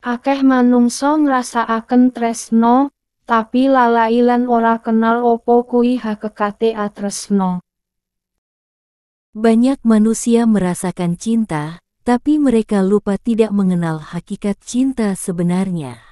Akeh ngerasa akan tresno, tapi lalailan ora kenal opo kui hakekate atresno. Banyak manusia merasakan cinta, tapi mereka lupa tidak mengenal hakikat cinta sebenarnya.